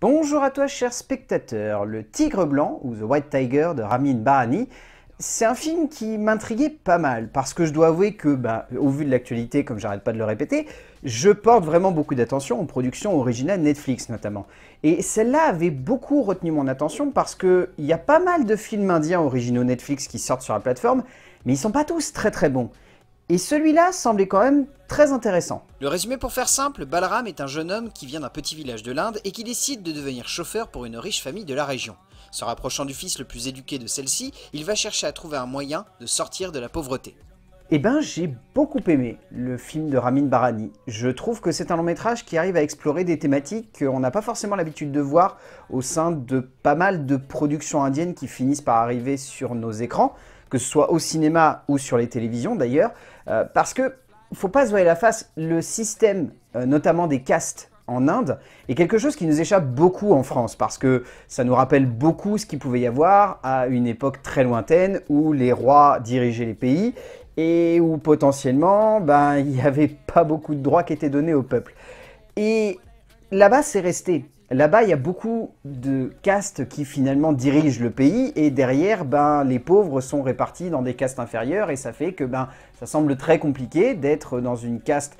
Bonjour à toi cher spectateur, Le Tigre Blanc ou The White Tiger de Ramin Bahani, c'est un film qui m'intriguait pas mal parce que je dois avouer que, bah, au vu de l'actualité, comme j'arrête pas de le répéter, je porte vraiment beaucoup d'attention aux productions originales Netflix notamment. Et celle-là avait beaucoup retenu mon attention parce qu'il y a pas mal de films indiens originaux Netflix qui sortent sur la plateforme, mais ils sont pas tous très très bons. Et celui-là semblait quand même très intéressant. Le résumé pour faire simple, Balram est un jeune homme qui vient d'un petit village de l'Inde et qui décide de devenir chauffeur pour une riche famille de la région. Se rapprochant du fils le plus éduqué de celle-ci, il va chercher à trouver un moyen de sortir de la pauvreté. Eh ben, j'ai beaucoup aimé le film de Ramin Barani. Je trouve que c'est un long métrage qui arrive à explorer des thématiques qu'on n'a pas forcément l'habitude de voir au sein de pas mal de productions indiennes qui finissent par arriver sur nos écrans que ce soit au cinéma ou sur les télévisions d'ailleurs, euh, parce que faut pas se voir la face, le système, euh, notamment des castes en Inde, est quelque chose qui nous échappe beaucoup en France, parce que ça nous rappelle beaucoup ce qu'il pouvait y avoir à une époque très lointaine où les rois dirigeaient les pays et où potentiellement, ben, il n'y avait pas beaucoup de droits qui étaient donnés au peuple. Et là-bas, c'est resté là-bas, il y a beaucoup de castes qui finalement dirigent le pays et derrière, ben, les pauvres sont répartis dans des castes inférieures et ça fait que ben, ça semble très compliqué d'être dans une caste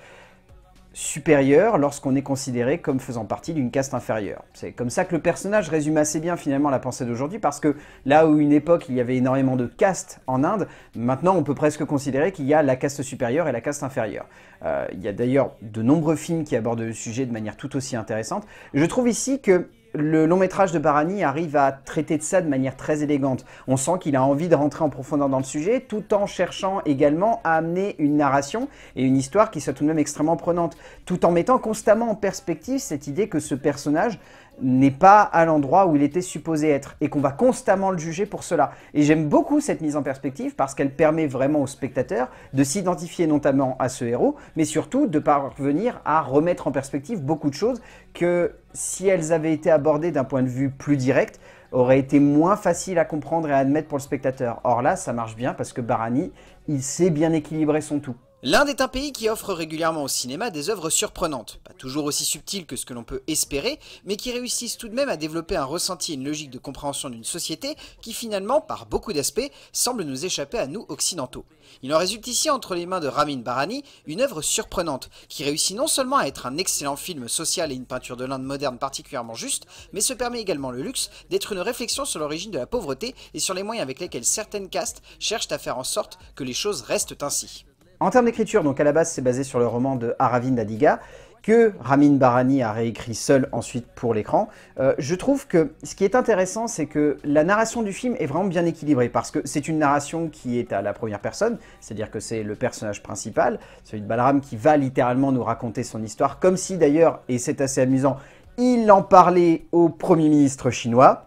supérieure lorsqu'on est considéré comme faisant partie d'une caste inférieure. C'est comme ça que le personnage résume assez bien finalement la pensée d'aujourd'hui parce que là où une époque il y avait énormément de castes en Inde, maintenant on peut presque considérer qu'il y a la caste supérieure et la caste inférieure. Euh, il y a d'ailleurs de nombreux films qui abordent le sujet de manière tout aussi intéressante. Je trouve ici que le long métrage de Barani arrive à traiter de ça de manière très élégante. On sent qu'il a envie de rentrer en profondeur dans le sujet, tout en cherchant également à amener une narration et une histoire qui soit tout de même extrêmement prenante, tout en mettant constamment en perspective cette idée que ce personnage n'est pas à l'endroit où il était supposé être et qu'on va constamment le juger pour cela. Et j'aime beaucoup cette mise en perspective parce qu'elle permet vraiment au spectateur de s'identifier notamment à ce héros, mais surtout de parvenir à remettre en perspective beaucoup de choses que si elles avaient été abordées d'un point de vue plus direct, auraient été moins faciles à comprendre et à admettre pour le spectateur. Or là, ça marche bien parce que Barani, il sait bien équilibrer son tout. L'Inde est un pays qui offre régulièrement au cinéma des œuvres surprenantes, pas toujours aussi subtiles que ce que l'on peut espérer, mais qui réussissent tout de même à développer un ressenti et une logique de compréhension d'une société qui finalement, par beaucoup d'aspects, semble nous échapper à nous occidentaux. Il en résulte ici entre les mains de Ramin Barani une œuvre surprenante, qui réussit non seulement à être un excellent film social et une peinture de l'Inde moderne particulièrement juste, mais se permet également le luxe d'être une réflexion sur l'origine de la pauvreté et sur les moyens avec lesquels certaines castes cherchent à faire en sorte que les choses restent ainsi. En termes d'écriture, donc à la base, c'est basé sur le roman de Aravind Adiga, que Ramin Barani a réécrit seul ensuite pour l'écran. Euh, je trouve que ce qui est intéressant, c'est que la narration du film est vraiment bien équilibrée, parce que c'est une narration qui est à la première personne, c'est-à-dire que c'est le personnage principal, celui de Balram, qui va littéralement nous raconter son histoire, comme si d'ailleurs, et c'est assez amusant, il en parlait au Premier ministre chinois,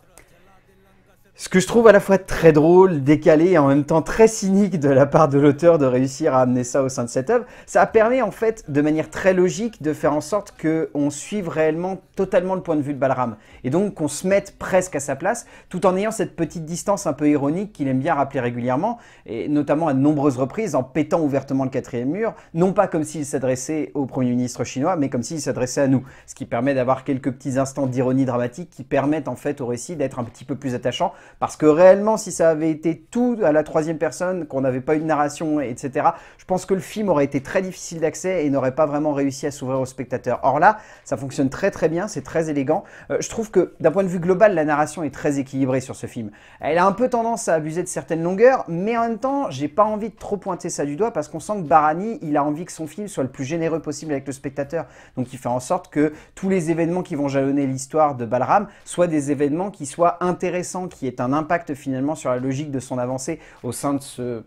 ce que je trouve à la fois très drôle, décalé et en même temps très cynique de la part de l'auteur de réussir à amener ça au sein de cette œuvre, ça permet en fait de manière très logique de faire en sorte qu'on suive réellement totalement le point de vue de Balram et donc qu'on se mette presque à sa place tout en ayant cette petite distance un peu ironique qu'il aime bien rappeler régulièrement et notamment à de nombreuses reprises en pétant ouvertement le quatrième mur, non pas comme s'il s'adressait au Premier ministre chinois mais comme s'il s'adressait à nous, ce qui permet d'avoir quelques petits instants d'ironie dramatique qui permettent en fait au récit d'être un petit peu plus attachant parce que réellement, si ça avait été tout à la troisième personne, qu'on n'avait pas une narration, etc., je pense que le film aurait été très difficile d'accès et n'aurait pas vraiment réussi à s'ouvrir au spectateur. Or là, ça fonctionne très très bien, c'est très élégant. Euh, je trouve que d'un point de vue global, la narration est très équilibrée sur ce film. Elle a un peu tendance à abuser de certaines longueurs, mais en même temps, j'ai pas envie de trop pointer ça du doigt parce qu'on sent que Barani, il a envie que son film soit le plus généreux possible avec le spectateur. Donc il fait en sorte que tous les événements qui vont jalonner l'histoire de Balram soient des événements qui soient intéressants, qui aient un impact finalement sur la logique de son avancée au sein de ce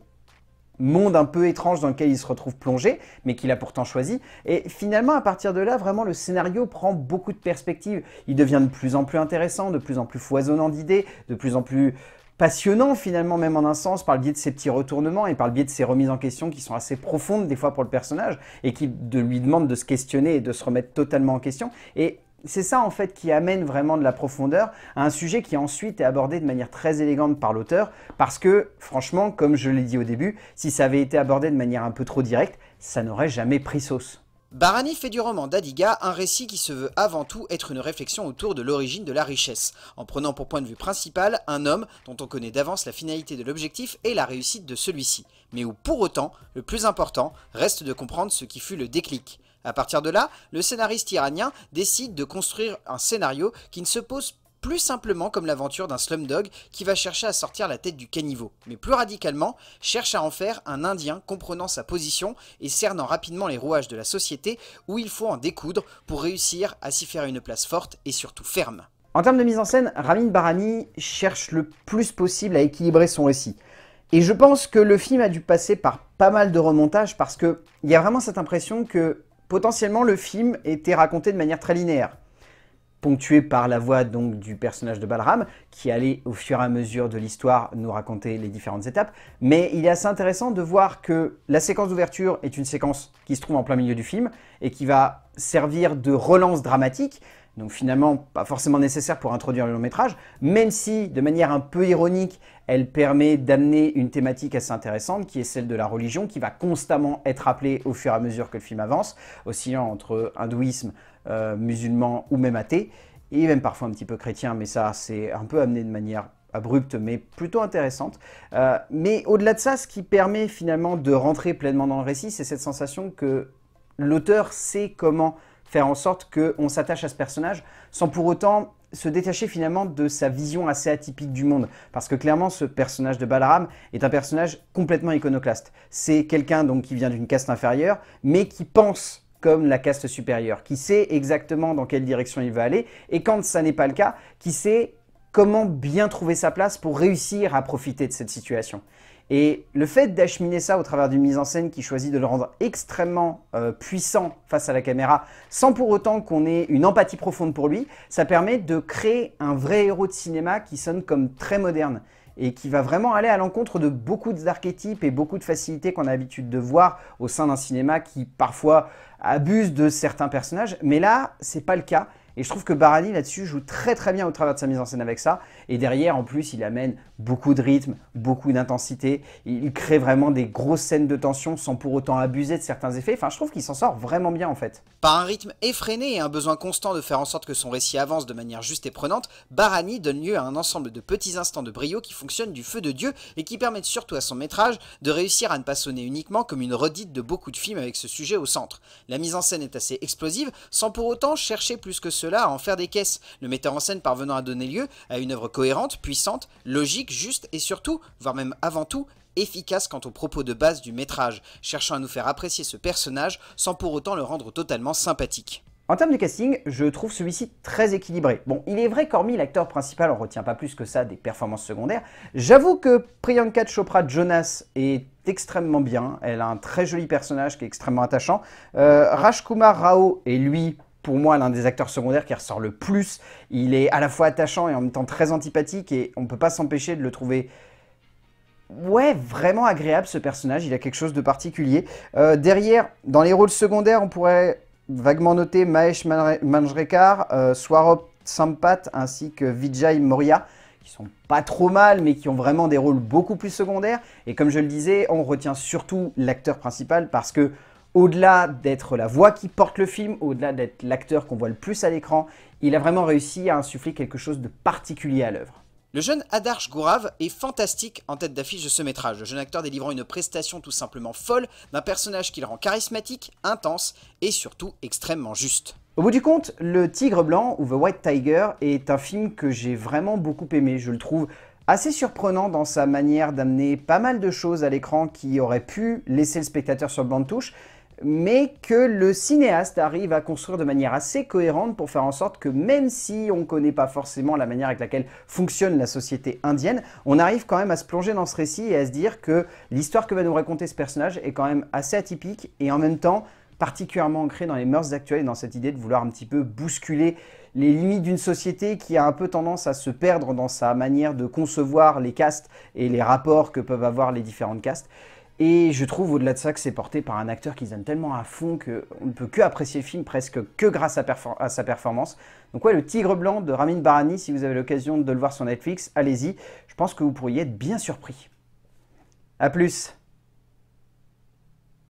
monde un peu étrange dans lequel il se retrouve plongé, mais qu'il a pourtant choisi. Et finalement, à partir de là, vraiment, le scénario prend beaucoup de perspectives. Il devient de plus en plus intéressant, de plus en plus foisonnant d'idées, de plus en plus passionnant finalement même en un sens par le biais de ses petits retournements et par le biais de ses remises en question qui sont assez profondes des fois pour le personnage et qui de, lui demandent de se questionner et de se remettre totalement en question. Et c'est ça en fait qui amène vraiment de la profondeur à un sujet qui ensuite est abordé de manière très élégante par l'auteur parce que franchement, comme je l'ai dit au début, si ça avait été abordé de manière un peu trop directe, ça n'aurait jamais pris sauce. Barani fait du roman d'Adiga un récit qui se veut avant tout être une réflexion autour de l'origine de la richesse, en prenant pour point de vue principal un homme dont on connaît d'avance la finalité de l'objectif et la réussite de celui-ci, mais où pour autant, le plus important reste de comprendre ce qui fut le déclic. A partir de là, le scénariste iranien décide de construire un scénario qui ne se pose plus simplement comme l'aventure d'un slumdog qui va chercher à sortir la tête du caniveau, mais plus radicalement, cherche à en faire un Indien comprenant sa position et cernant rapidement les rouages de la société où il faut en découdre pour réussir à s'y faire une place forte et surtout ferme. En termes de mise en scène, Ramin Barani cherche le plus possible à équilibrer son récit. Et je pense que le film a dû passer par pas mal de remontages parce qu'il y a vraiment cette impression que potentiellement le film était raconté de manière très linéaire, ponctué par la voix donc du personnage de Balram, qui allait au fur et à mesure de l'histoire nous raconter les différentes étapes. Mais il est assez intéressant de voir que la séquence d'ouverture est une séquence qui se trouve en plein milieu du film et qui va servir de relance dramatique, donc finalement pas forcément nécessaire pour introduire le long métrage, même si de manière un peu ironique, elle permet d'amener une thématique assez intéressante qui est celle de la religion, qui va constamment être appelée au fur et à mesure que le film avance, oscillant entre hindouisme, euh, musulman ou même athée, et même parfois un petit peu chrétien, mais ça c'est un peu amené de manière abrupte mais plutôt intéressante. Euh, mais au-delà de ça, ce qui permet finalement de rentrer pleinement dans le récit, c'est cette sensation que l'auteur sait comment faire en sorte qu'on s'attache à ce personnage sans pour autant se détacher finalement de sa vision assez atypique du monde. Parce que clairement, ce personnage de Balaram est un personnage complètement iconoclaste. C'est quelqu'un donc qui vient d'une caste inférieure, mais qui pense comme la caste supérieure, qui sait exactement dans quelle direction il va aller, et quand ça n'est pas le cas, qui sait comment bien trouver sa place pour réussir à profiter de cette situation. Et le fait d'acheminer ça au travers d'une mise en scène qui choisit de le rendre extrêmement euh, puissant face à la caméra, sans pour autant qu'on ait une empathie profonde pour lui, ça permet de créer un vrai héros de cinéma qui sonne comme très moderne et qui va vraiment aller à l'encontre de beaucoup d'archétypes et beaucoup de facilités qu'on a l'habitude de voir au sein d'un cinéma qui parfois abuse de certains personnages. Mais là, c'est pas le cas et je trouve que Barani là-dessus joue très très bien au travers de sa mise en scène avec ça. Et derrière, en plus, il amène beaucoup de rythme, beaucoup d'intensité. Il crée vraiment des grosses scènes de tension sans pour autant abuser de certains effets. Enfin, je trouve qu'il s'en sort vraiment bien en fait. Par un rythme effréné et un besoin constant de faire en sorte que son récit avance de manière juste et prenante, Barani donne lieu à un ensemble de petits instants de brio qui fonctionnent du feu de Dieu et qui permettent surtout à son métrage de réussir à ne pas sonner uniquement comme une redite de beaucoup de films avec ce sujet au centre. La mise en scène est assez explosive sans pour autant chercher plus que ce à en faire des caisses, le metteur en scène parvenant à donner lieu à une œuvre cohérente, puissante, logique, juste et surtout, voire même avant tout, efficace quant aux propos de base du métrage, cherchant à nous faire apprécier ce personnage sans pour autant le rendre totalement sympathique. En termes de casting, je trouve celui-ci très équilibré. Bon, il est vrai qu'hormis l'acteur principal, on retient pas plus que ça des performances secondaires. J'avoue que Priyanka Chopra Jonas est extrêmement bien. Elle a un très joli personnage qui est extrêmement attachant. Euh, Rajkumar Rao et lui pour moi l'un des acteurs secondaires qui ressort le plus. Il est à la fois attachant et en même temps très antipathique et on ne peut pas s'empêcher de le trouver ouais, vraiment agréable ce personnage, il a quelque chose de particulier. Euh, derrière, dans les rôles secondaires, on pourrait vaguement noter Mahesh Manjrekar, euh, Swarop Sampat ainsi que Vijay Moria, qui sont pas trop mal, mais qui ont vraiment des rôles beaucoup plus secondaires. Et comme je le disais, on retient surtout l'acteur principal parce que au-delà d'être la voix qui porte le film, au-delà d'être l'acteur qu'on voit le plus à l'écran, il a vraiment réussi à insuffler quelque chose de particulier à l'œuvre. Le jeune Adarsh Gourav est fantastique en tête d'affiche de ce métrage, le jeune acteur délivrant une prestation tout simplement folle d'un personnage qu'il rend charismatique, intense et surtout extrêmement juste. Au bout du compte, Le Tigre Blanc ou The White Tiger est un film que j'ai vraiment beaucoup aimé, je le trouve assez surprenant dans sa manière d'amener pas mal de choses à l'écran qui auraient pu laisser le spectateur sur le banc de touche, mais que le cinéaste arrive à construire de manière assez cohérente pour faire en sorte que même si on ne connaît pas forcément la manière avec laquelle fonctionne la société indienne, on arrive quand même à se plonger dans ce récit et à se dire que l'histoire que va nous raconter ce personnage est quand même assez atypique et en même temps particulièrement ancrée dans les mœurs actuelles et dans cette idée de vouloir un petit peu bousculer les limites d'une société qui a un peu tendance à se perdre dans sa manière de concevoir les castes et les rapports que peuvent avoir les différentes castes. Et je trouve au-delà de ça que c'est porté par un acteur qui aiment tellement à fond qu'on ne peut que apprécier le film presque que grâce à, à sa performance. Donc ouais, le Tigre Blanc de Ramin Barani, si vous avez l'occasion de le voir sur Netflix, allez-y. Je pense que vous pourriez être bien surpris. A plus